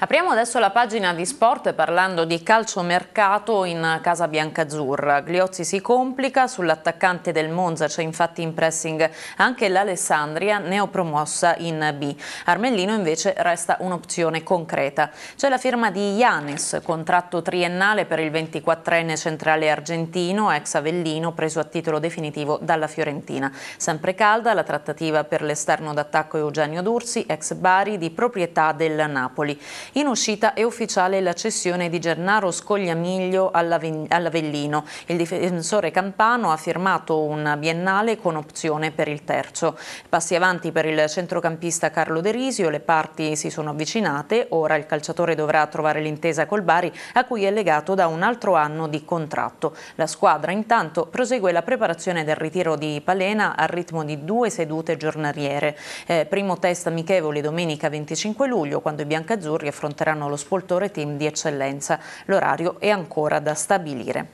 Apriamo adesso la pagina di sport parlando di calciomercato in Casa Biancazzurra. Gliozzi si complica, sull'attaccante del Monza c'è infatti in pressing anche l'Alessandria, neopromossa in B. Armellino invece resta un'opzione concreta. C'è la firma di Ianes, contratto triennale per il 24enne centrale argentino, ex Avellino, preso a titolo definitivo dalla Fiorentina. Sempre calda la trattativa per l'esterno d'attacco Eugenio D'Ursi, ex Bari, di proprietà del Napoli. In uscita è ufficiale la cessione di Gennaro Scogliamiglio all'Avellino. Il difensore campano ha firmato un biennale con opzione per il terzo. Passi avanti per il centrocampista Carlo Derisio, le parti si sono avvicinate, ora il calciatore dovrà trovare l'intesa col Bari a cui è legato da un altro anno di contratto. La squadra intanto prosegue la preparazione del ritiro di Palena al ritmo di due sedute giornaliere. Eh, primo test amichevole domenica 25 luglio quando i biancazzurri affrontano affronteranno lo spoltore team di eccellenza. L'orario è ancora da stabilire.